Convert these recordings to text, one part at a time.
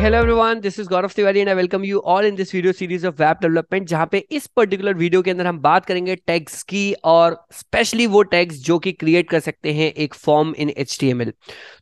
hello everyone this is Gaurav Tiwari and I welcome you all in this video series of web development जहां पे इस particular video के अंदर हम बात करेंगे टैग्स की और स्पेशली वो टैग्स जो कि क्रिएट कर सकते हैं एक फॉर्म इन एच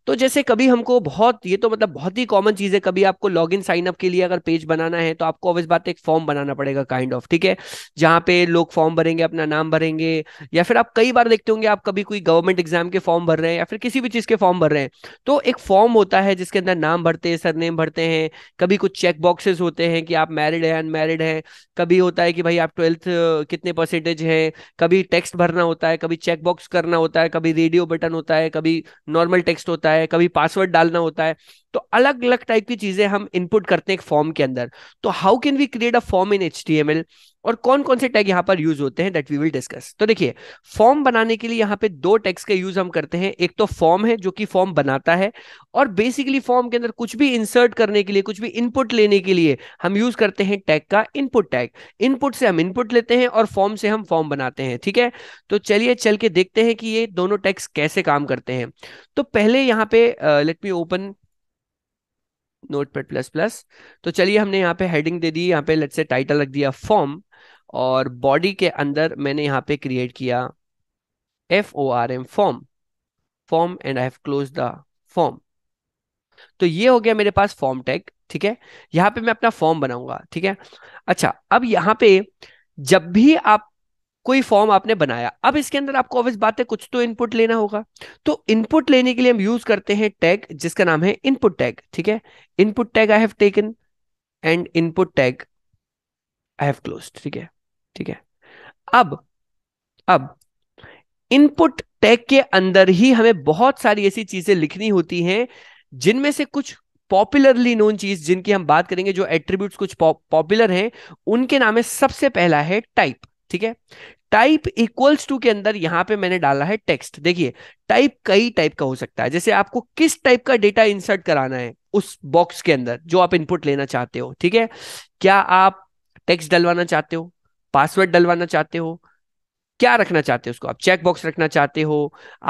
तो जैसे कभी हमको बहुत ये तो मतलब बहुत ही कॉमन चीज है कभी आपको लॉग इन साइन अप के लिए अगर पेज बनाना है तो आपको ऑब्वियस बात एक फॉर्म बनाना पड़ेगा काइंड ऑफ ठीक है जहाँ पे लोग फॉर्म भरेंगे अपना नाम भरेंगे या फिर आप कई बार देखते होंगे आप कभी कोई गवर्नमेंट एग्जाम के फॉर्म भर रहे हैं या फिर किसी भी चीज के फॉर्म भर रहे हैं तो एक फॉर्म होता है जिसके अंदर नाम भरते हैं सरनेम भरते हैं हैं कभी कुछ चेक बॉक्सेस होते हैं कि आप मैरिड हैं अनमैरिड हैं कभी होता है कि भाई आप ट्वेल्थ कितने परसेंटेज हैं कभी टेक्स्ट भरना होता है कभी चेक बॉक्स करना होता है कभी रेडियो बटन होता है कभी नॉर्मल टेक्स्ट होता है कभी पासवर्ड डालना होता है तो अलग अलग टाइप की चीजें हम इनपुट करते हैं एक फॉर्म के अंदर तो how can we create a form in H और कौन कौन से टैग यहाँ पर यूज होते हैं दैट वी विल डिस्कस तो देखिए फॉर्म बनाने के लिए यहाँ पे दो टैग्स का यूज हम करते हैं एक तो फॉर्म है जो कि फॉर्म बनाता है और बेसिकली फॉर्म के अंदर कुछ भी इंसर्ट करने के लिए कुछ भी इनपुट लेने के लिए हम यूज करते हैं टैग का इनपुट टैग इनपुट से हम इनपुट लेते हैं और फॉर्म से हम फॉर्म बनाते हैं ठीक है तो चलिए चल के देखते हैं कि ये दोनों टैक्स कैसे काम करते हैं तो पहले यहाँ पे let me open notepad plus plus तो चलिए हमने यहाँ पे हेडिंग दे दी यहाँ पे लेट से टाइटल रख दिया फॉर्म और बॉडी के अंदर मैंने यहाँ पे क्रिएट किया F O R M form form and I have close the form तो ये हो गया मेरे पास फॉर्म टैग ठीक है यहाँ पे मैं अपना फॉर्म बनाऊंगा ठीक है अच्छा अब यहाँ पे जब भी आप कोई फॉर्म आपने बनाया अब इसके अंदर आपको ऑब्वियस बात है कुछ तो इनपुट लेना होगा तो इनपुट लेने के लिए हम यूज करते हैं टैग जिसका नाम है इनपुट टैग ठीक है input tag I have taken and input tag I have close ठीक है ठीक है अब अब इनपुट टैग के अंदर ही हमें बहुत सारी ऐसी चीजें लिखनी होती हैं जिनमें से कुछ पॉपुलरली नोन चीज जिनकी हम बात करेंगे जो एट्रीब्यूट्स कुछ पॉपुलर हैं उनके नाम है सबसे पहला है टाइप ठीक है टाइप इक्वल्स टू के अंदर यहाँ पे मैंने डाला है टेक्स्ट देखिए टाइप कई टाइप का हो सकता है जैसे आपको किस टाइप का डेटा इंसर्ट कराना है उस बॉक्स के अंदर जो आप इनपुट लेना चाहते हो ठीक है क्या आप टेक्स्ट डलवाना चाहते हो पासवर्ड डलवाना चाहते हो क्या रखना चाहते हो उसको आप चेक बॉक्स रखना चाहते हो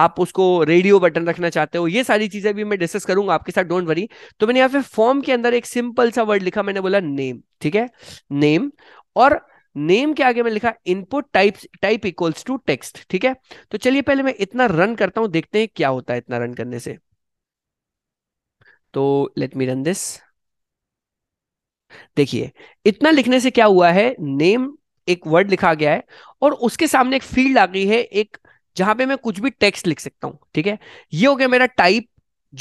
आप उसको रेडियो बटन रखना चाहते हो ये सारी चीजें भी मैं डिस्कस करूंगा आपके साथ डोंट वरी तो मैंने यहाँ पे फॉर्म के अंदर एक सिंपल सा वर्ड लिखा मैंने बोला नेम ठीक है नेम और नेम के आगे में लिखा input type type equals to text ठीक है तो चलिए पहले मैं इतना रन करता हूं देखते हैं क्या होता है इतना रन करने से तो लेट मी रन दिस देखिए इतना लिखने से क्या हुआ है नेम एक वर्ड लिखा गया है और उसके सामने एक फील्ड आ गई है एक जहां पे मैं कुछ भी टेक्स्ट लिख सकता हूं ठीक है ये हो गया मेरा टाइप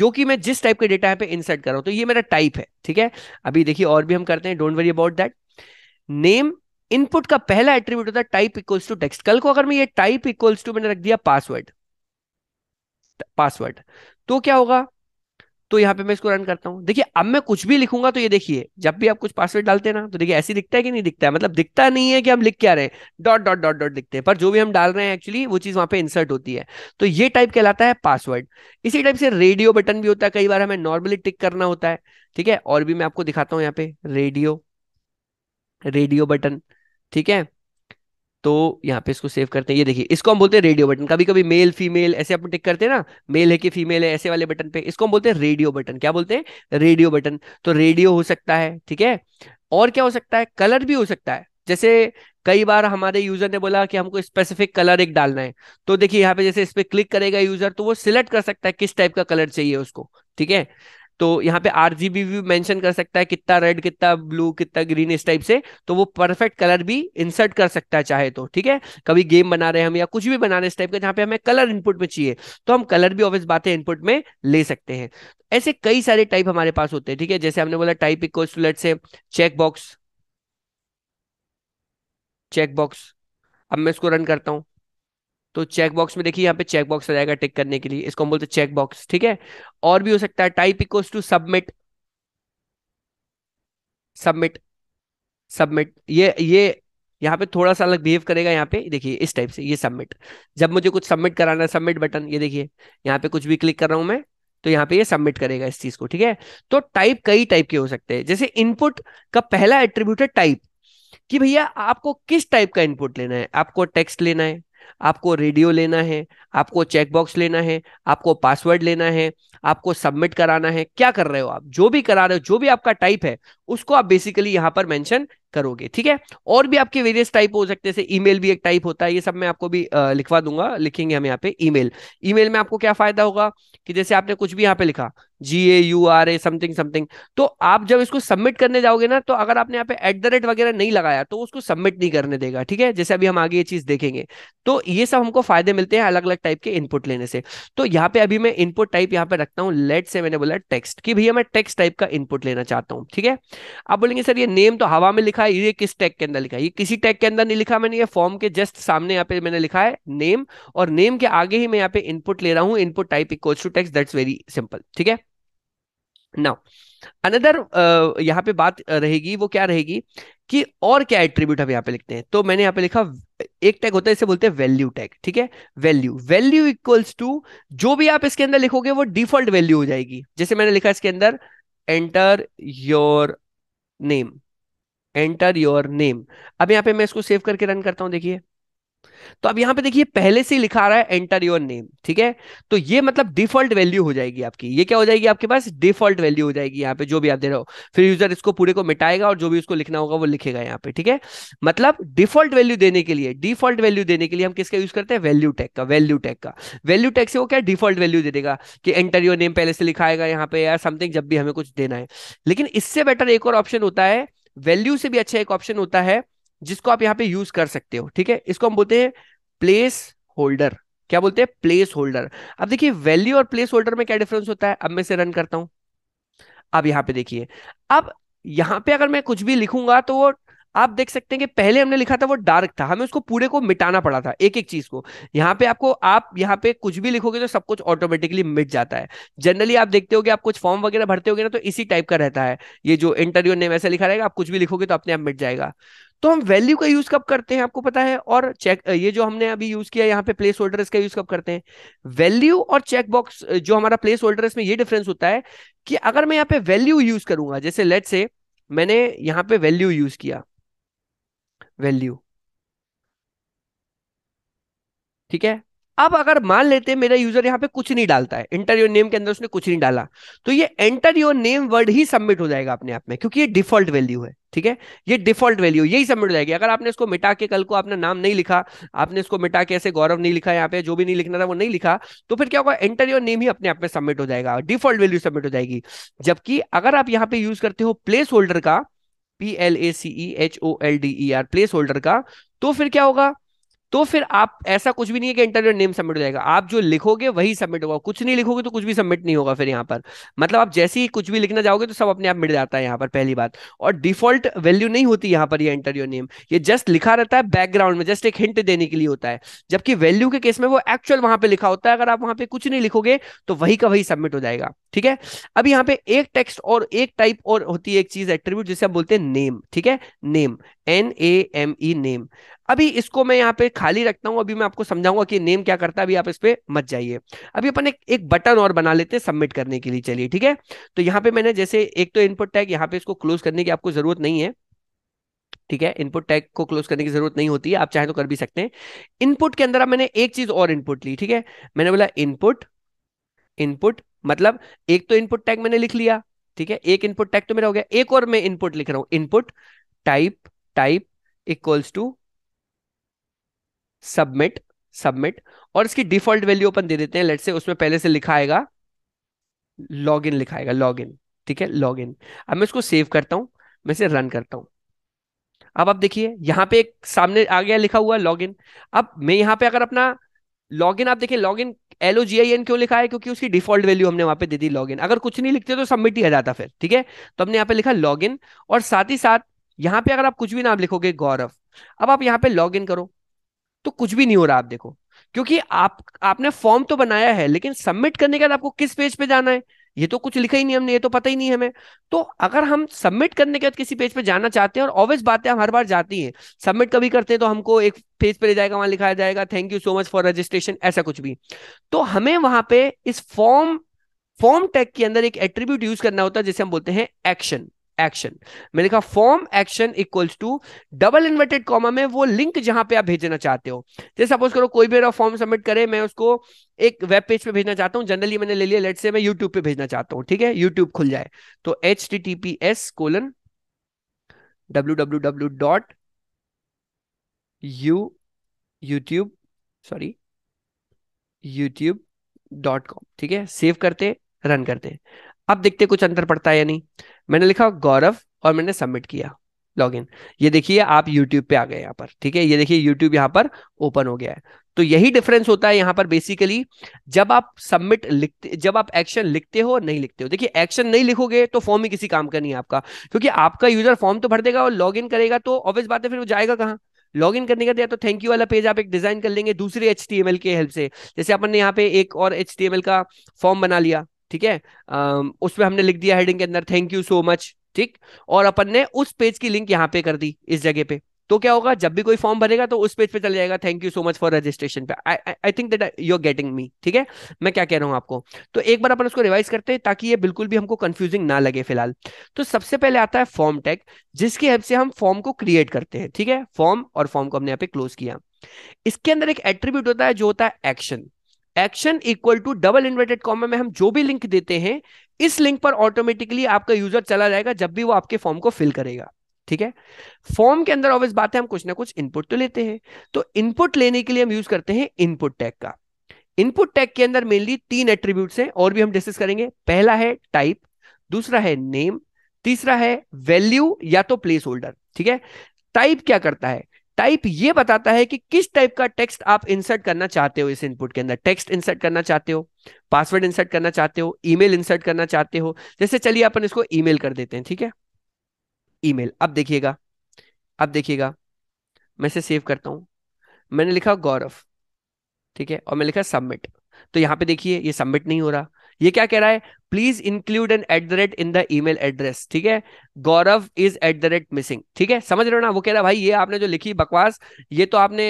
जो कि मैं जिस टाइप के डेटा पे इंसर्ट कर रहा हूं तो ये मेरा टाइप है ठीक है अभी देखिए और भी हम करते हैं don't worry about that name input का पहला एट्रीब्यूट होता है टाइप इक्वल्स टू टेक्स्ट कल को अगर मैं ये टाइप इक्वल्स टू मैंने रख दिया पासवर्ड पासवर्ड तो क्या होगा तो यहां पे मैं इसको रन करता हूं देखिए अब मैं कुछ भी लिखूंगा तो ये देखिए जब भी आप कुछ पासवर्ड डालते हैं ना तो देखिए ऐसे दिखता है कि नहीं दिखता है मतलब दिखता नहीं है कि हम लिख क्या रहे हैं डॉट डॉट डॉट डॉट दिखते हैं पर जो भी हम डाल रहे हैं एक्चुअली वो चीज़ वहां पे इंसर्ट होती है तो ये टाइप कहलाता है पासवर्ड इसी टाइप से रेडियो बटन भी होता है कई बार हमें नॉर्मली टिक करना होता है ठीक है और भी मैं आपको दिखाता हूँ यहाँ पे रेडियो रेडियो बटन ठीक है तो यहाँ पे इसको सेव करते हैं ये देखिए इसको हम बोलते हैं रेडियो बटन कभी कभी मेल फीमेल ऐसे आप टिक करते हैं ना मेल है कि फीमेल है ऐसे वाले बटन पे इसको हम बोलते हैं रेडियो बटन क्या बोलते हैं रेडियो बटन तो रेडियो हो सकता है ठीक है और क्या हो सकता है कलर भी हो सकता है जैसे कई बार हमारे यूजर ने बोला कि हमको स्पेसिफिक कलर एक डालना है तो देखिए यहाँ पे जैसे इस पर क्लिक करेगा यूजर तो वो सिलेक्ट कर सकता है किस टाइप का कलर चाहिए उसको ठीक है तो यहाँ पे आर जी भी मेंशन कर सकता है कितना रेड कितना ब्लू कितना ग्रीन इस टाइप से तो वो परफेक्ट कलर भी इंसर्ट कर सकता है चाहे तो ठीक है कभी गेम बना रहे हैं हम या कुछ भी बना रहे इस टाइप का जहाँ पे हमें कलर इनपुट में चाहिए तो हम कलर भी ऑब्वियस बातें इनपुट में ले सकते हैं ऐसे कई सारे टाइप हमारे पास होते हैं ठीक है जैसे हमने बोला type equal to let's say check box अब मैं इसको रन करता हूँ तो चेक बॉक्स में देखिए यहाँ पे चेक बॉक्स आ जाएगा टिक करने के लिए इसको हम बोलते हैं चेक बॉक्स ठीक है और भी हो सकता है type equals to submit submit submit ये ये यहाँ पे थोड़ा सा अलग बिहेव करेगा यहाँ पे देखिए इस टाइप से ये सबमिट जब मुझे कुछ सबमिट कराना है सबमिट बटन ये देखिए यहाँ पे कुछ भी क्लिक कर रहा हूं मैं तो यहाँ पे ये सबमिट करेगा इस चीज को ठीक है तो टाइप कई टाइप के हो सकते हैं जैसे इनपुट का पहला एट्रीब्यूट है टाइप कि भैया आपको किस टाइप का इनपुट लेना है आपको टेक्स्ट लेना है आपको रेडियो लेना है आपको चेकबॉक्स लेना है आपको पासवर्ड लेना है आपको सबमिट कराना है क्या कर रहे हो आप जो भी करा रहे हो जो भी आपका टाइप है उसको आप बेसिकली यहाँ पर मेंशन करोगे ठीक है और भी आपके वेरियस टाइप हो सकते हैं ईमेल भी एक टाइप होता है ये सब मैं आपको भी लिखवा दूंगा लिखेंगे हम यहाँ पे ईमेल ईमेल में आपको क्या फायदा होगा कि जैसे आपने कुछ भी यहाँ पे लिखा G A U R A something something तो आप जब इसको सबमिट करने जाओगे ना तो अगर आपने यहाँ पे एट द रेट वगैरह नहीं लगाया तो उसको सबमिट नहीं करने देगा ठीक है जैसे अभी हम आगे ये चीज देखेंगे तो ये सब हमको फायदे मिलते हैं अलग अलग टाइप के इनपुट लेने से तो यहाँ पे अभी मैं इनपुट टाइप यहाँ पे रखता हूँ लेट से मैंने बोला टेक्स्ट कि भैया मैं टेक्स्ट टाइप का इनपुट लेना चाहता हूँ ठीक है आप बोलेंगे सर ये नेम तो हवा में लिखा लिखा है ये किस टैग के अंदर लिखा है ये किसी टैग के अंदर नहीं लिखा मैंने ये फॉर्म के जस्ट सामने यहाँ पे मैंने लिखा है नेम और नेम के आगे ही मैं यहाँ पे इनपुट ले रहा हूँ input type equals to text that's very simple ठीक है नाउ अनदर यहाँ पे बात रहेगी वो क्या रहेगी कि और क्या एट्रीब्यूट हम यहाँ पे लिखते हैं तो मैंने यहाँ पे लिखा एक टैग होता है इसे बोलते हैं वैल्यू टैग ठीक है वैल्यू वैल्यू इक्वल्स टू जो भी आप इसके अंदर लिखोगे वो डिफॉल्ट वैल्यू हो जाएगी जैसे मैंने लिखा इसके अंदर enter your name enter your name अब यहां पे मैं इसको सेव करके रन करता हूं देखिए तो अब यहां पे देखिए पहले से लिखा रहा है एंटर योर नेम ठीक है तो ये मतलब डिफॉल्ट वैल्यू हो जाएगी आपकी ये क्या हो जाएगी आपके पास डिफॉल्ट वैल्यू हो जाएगी यहां पे जो भी आप दे रहे हो फिर यूजर इसको पूरे को मिटाएगा और जो भी उसको लिखना होगा वो लिखेगा यहां पे ठीक है मतलब डिफॉल्ट वैल्यू देने के लिए डिफॉल्ट वैल्यू देने के लिए हम किसका यूज करते हैं वैल्यू टैग का वैल्यू टैग का वैल्यू टैग से वो क्या डिफॉल्ट वैल्यू दे देगा कि एंटर योर नेम पहले से लिखाएगा यहाँ पे या समथिंग जब भी हमें कुछ देना है लेकिन इससे बेटर एक और ऑप्शन होता है वैल्यू से भी अच्छा एक ऑप्शन होता है जिसको आप यहाँ पे यूज कर सकते हो ठीक है इसको हम बोलते हैं प्लेस होल्डर क्या बोलते हैं प्लेस होल्डर अब देखिए वैल्यू और प्लेस होल्डर में क्या डिफरेंस होता है अब मैं इसे रन करता हूं अब यहां पे देखिए अब यहां पे अगर मैं कुछ भी लिखूंगा तो वो आप देख सकते हैं कि पहले हमने लिखा था वो डार्क था हमें उसको पूरे को मिटाना पड़ा था एक एक चीज को यहाँ पे आपको आप यहाँ पे कुछ भी लिखोगे तो सब कुछ ऑटोमेटिकली मिट जाता है जनरली आप देखते हो आप कुछ फॉर्म वगैरह भरते हो ना तो इसी टाइप का रहता है ये जो इंटरव्यू नेम ऐसा लिखा रहेगा आप कुछ भी लिखोगे तो अपने आप मिट जाएगा तो हम वैल्यू का यूज कब करते हैं आपको पता है और चेक ये जो हमने अभी यूज किया यहाँ पे प्लेस होल्डर का यूज कब करते हैं वैल्यू और चेक बॉक्स जो हमारा प्लेस होल्डर में ये डिफरेंस होता है कि अगर मैं यहाँ पे वैल्यू यूज करूंगा जैसे लेट से मैंने यहाँ पे वैल्यू यूज किया वैल्यू ठीक है अब अगर मान लेते हैं मेरा यूजर यहाँ पे कुछ नहीं डालता है एंटर योर नेम के अंदर उसने कुछ नहीं डाला तो ये एंटर योर नेम वर्ड ही सबमिट हो जाएगा अपने आप में क्योंकि ये डिफॉल्ट वैल्यू है ठीक है ये डिफॉल्ट वैल्यू यही सबमिट हो जाएगी अगर आपने इसको मिटा के कल को आपने नाम नहीं लिखा आपने इसको मिटा के ऐसे गौरव नहीं लिखा यहाँ पे जो भी नहीं लिखना था वो नहीं लिखा तो फिर क्या होगा एंटर योर नेम ही अपने आप में सबमिट हो जाएगा डिफॉल्ट वैल्यू सबमिट हो जाएगी जबकि अगर आप यहाँ पे यूज करते हो प्लेस होल्डर का P L A C E H O L D E R placeholder का तो फिर क्या होगा तो फिर आप ऐसा कुछ भी नहीं है कि इंटरव्यू नेम सबमिट हो जाएगा आप जो लिखोगे वही सबमिट होगा कुछ नहीं लिखोगे तो कुछ भी सबमिट नहीं होगा फिर यहाँ पर मतलब आप जैसे ही कुछ भी लिखना जाओगे तो सब अपने आप मिट जाता है यहाँ पर पहली बात और डिफॉल्ट वैल्यू नहीं होती यहाँ पर ये इंटरव्यू नेम ये जस्ट लिखा रहता है बैकग्राउंड में जस्ट एक हिंट देने के लिए होता है जबकि वैल्यू के केस में वो एक्चुअल वहां पर लिखा होता है अगर आप वहां पर कुछ नहीं लिखोगे तो वही का वही सबमिट हो जाएगा ठीक है अब यहाँ पे एक टेक्स्ट और एक टाइप और होती है एक चीज एट्रीब्यूट जिसे हम बोलते हैं नेम ठीक है name N A M E name अभी इसको मैं यहाँ पे खाली रखता हूँ अभी मैं आपको समझाऊंगा कि नेम क्या करता है अभी आप इस पर मत जाइए अभी अपन एक, एक बटन और बना लेते हैं सबमिट करने के लिए चलिए ठीक है तो यहाँ पे मैंने जैसे एक तो इनपुट टैग यहाँ पे इसको क्लोज करने की आपको जरूरत नहीं है ठीक है इनपुट टैग को क्लोज करने की जरूरत नहीं होती है आप चाहे तो कर भी सकते हैं इनपुट के अंदर मैंने एक चीज और इनपुट ली ठीक है मैंने बोला इनपुट इनपुट मतलब एक तो इनपुट टैग मैंने लिख लिया ठीक है एक इनपुट टैग तो मेरा हो गया एक और मैं इनपुट लिख रहा हूं input type type equals to submit submit और इसकी डिफॉल्ट वैल्यू अपन दे देते हैं लेट से उसमें पहले से लिखा लॉग इन लिखाएगा लॉग इन ठीक है लॉग इन अब मैं इसको सेव करता हूं मैं इसे रन करता हूं अब आप देखिए यहां पे एक सामने आ गया लिखा हुआ लॉग इन अब मैं यहां पे अगर अपना लॉग इन आप देखिए log in L O G I N क्यों लिखा है क्योंकि उसकी डिफॉल्ट वैल्यू हमने वहां पे दे दी लॉग इन अगर कुछ नहीं लिखते तो सबमिट ही आ जाता फिर ठीक है तो हमने यहाँ पे लिखा लॉग इन और साथ ही साथ यहाँ पे अगर आप कुछ भी नाम लिखोगे गौरव अब आप यहाँ पे लॉग इन करो तो कुछ भी नहीं हो रहा आप देखो क्योंकि आप आपने फॉर्म तो बनाया है लेकिन सबमिट करने के बाद आपको किस पेज पे जाना है ये तो कुछ लिखा ही नहीं हमने ये तो पता ही नहीं हमें तो अगर हम सबमिट करने के बाद किसी पेज पे जाना चाहते हैं और ऑब्वियस बातें हम हर बार जाती हैं सबमिट कभी करते हैं तो हमको एक पेज पे ले जाएगा वहां लिखाया जाएगा thank you so much for registration ऐसा कुछ भी तो हमें वहां पे इस फॉर्म फॉर्म टैग के अंदर एक एट्रीब्यूट यूज करना होता है जिसे हम बोलते हैं एक्शन एक्शन मैंने कहा form action equals to double inverted comma में वो लिंक जहां पे आप भेजना चाहते हो जैसे सपोज करो कोई भी मेरा फॉर्म सबमिट करे मैं उसको एक वेब पेज पे भेजना चाहता हूँ जनरली मैंने ले लिया लेट से मैं यूट्यूब पे भेजना चाहता हूँ ठीक है यूट्यूब खुल जाए तो H T T P S colon W W W dot U YouTube sorry YouTube dot com ठीक है सेव करते रन करते अब देखते कुछ अंतर पड़ता है या नहीं मैंने लिखा गौरव और मैंने सबमिट किया लॉगिन ये देखिए आप यूट्यूब पे आ गए यहाँ पर ठीक है ये देखिए यूट्यूब यहाँ पर ओपन हो गया है तो यही डिफरेंस होता है यहाँ पर बेसिकली जब आप सबमिट लिखते जब आप एक्शन लिखते हो नहीं लिखते हो देखिए एक्शन नहीं लिखोगे तो फॉर्म ही किसी काम का नहीं है आपका क्योंकि आपका यूजर फॉर्म तो भर देगा और लॉग इन करेगा तो ऑब्वियस बात है फिर वो जाएगा कहाँ लॉग इन करने का दिया तो थैंक यू वाला पेज आप एक डिजाइन कर लेंगे दूसरे एच के हेल्प से जैसे अपन ने यहाँ पे एक और एच का फॉर्म बना लिया ठीक है उसमें हमने लिख दिया हेडिंग के अंदर थैंक यू सो मच ठीक और अपन ने उस पेज की लिंक यहाँ पे कर दी इस जगह पे तो क्या होगा जब भी कोई फॉर्म भरेगा तो उस पेज पे चल जाएगा thank you so much for registration पे I think that you are getting me ठीक है मैं क्या कह रहा हूँ आपको तो एक बार अपन उसको रिवाइज करते हैं ताकि ये बिल्कुल भी हमको कंफ्यूजिंग ना लगे फिलहाल तो सबसे पहले आता है फॉर्म टैग जिसकी हेल्प से हम फॉर्म को क्रिएट करते हैं ठीक है फॉर्म और फॉर्म को हमने यहाँ पे क्लोज किया इसके अंदर एक एट्रीब्यूट होता है जो होता है action action equal to double inverted comma में हम जो भी लिंक देते हैं इस लिंक पर ऑटोमेटिकली आपका यूजर चला जाएगा जब भी वो आपके फॉर्म को फिल करेगा ठीक है फॉर्म के अंदर ऑब्वियस बात है हम कुछ ना कुछ इनपुट तो लेते हैं तो इनपुट लेने के लिए हम यूज करते हैं इनपुट टैग का इनपुट टैग के अंदर मेनली तीन एट्रीब्यूट हैं और भी हम डिस्कस करेंगे पहला है टाइप दूसरा है नेम तीसरा है वैल्यू या तो प्लेस होल्डर ठीक है टाइप क्या करता है टाइप ये बताता है कि किस टाइप का टेक्स्ट आप इंसर्ट करना चाहते हो इस इनपुट के अंदर टेक्स्ट इंसर्ट करना चाहते हो पासवर्ड इंसर्ट करना चाहते हो ईमेल इंसर्ट करना चाहते हो जैसे चलिए अपन इसको ईमेल कर देते हैं ठीक है ईमेल अब देखिएगा अब देखिएगा मैं इसे सेव करता हूं मैंने लिखा गौरव ठीक है और मैं लिखा सबमिट तो यहां पे देखिए ये सबमिट नहीं हो रहा ये क्या कह रहा है please include an at the rate in the email address ठीक है Gaurav is at the rate missing ठीक है समझ रहे हो ना वो कह रहा भाई ये आपने जो लिखी बकवास ये तो आपने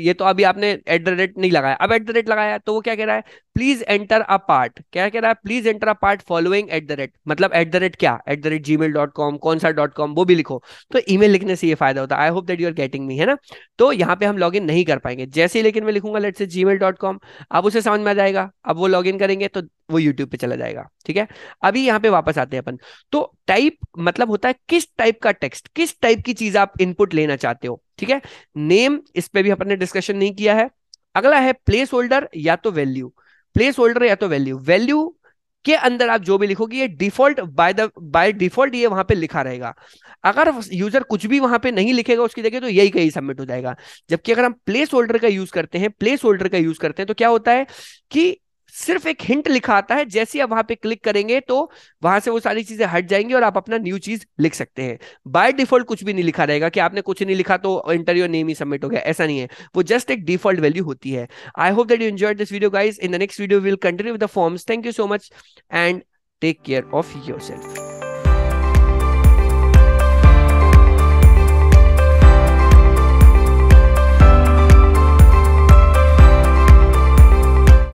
ये तो अभी आपने एट द रेट नहीं लगाया अब एट द रेट लगाया तो वो क्या कह रहा है प्लीज एंटर अ पार्ट क्या कह रहा है please enter a part following at the rate मतलब एट द रेट क्या at the rate Gmail dot com कौन सा डॉट कॉम वो भी लिखो तो ई मेल लिखने से ये फायदा होता है I hope that you are getting me है ना तो यहाँ पे हम लॉग इन नहीं कर पाएंगे जैसे ही लेकिन मैं लिखूंगा लेट से जी मेल डॉट कॉम अब उसे समझ में आ जाएगा अब वो लॉग इन करेंगे तो वो यूट्यूब पे चला जाएगा ठीक है अभी यहां पे वापस आते हैं अपन तो टाइप मतलब होता है किस टाइप का टेक्स्ट किस टाइप की चीज आप इनपुट लेना चाहते हो ठीक है नेम इस पे भी अपन ने डिस्कशन नहीं किया है अगला है प्लेस होल्डर या तो वैल्यू प्लेस होल्डर या तो वैल्यू वैल्यू के अंदर आप जो भी लिखोगे ये default by the by default ये वहां पे लिखा रहेगा अगर यूजर कुछ भी वहां पे नहीं लिखेगा उसकी जगह तो यही कहीं सबमिट हो जाएगा जबकि अगर हम प्लेस होल्डर का यूज करते हैं प्लेस होल्डर का यूज करते हैं तो क्या होता है कि सिर्फ एक हिंट लिखा आता है जैसे आप वहां पे क्लिक करेंगे तो वहां से वो सारी चीजें हट जाएंगी और आप अपना न्यू चीज लिख सकते हैं बाय डिफॉल्ट कुछ भी नहीं लिखा रहेगा कि आपने कुछ नहीं लिखा तो इंटरव्यू नेम ही सबमिट हो गया ऐसा नहीं है वो जस्ट एक डिफॉल्ट वैल्यू होती है I hope that you enjoyed this video guys in the next video will continue with the forms thank you so much and take care of your self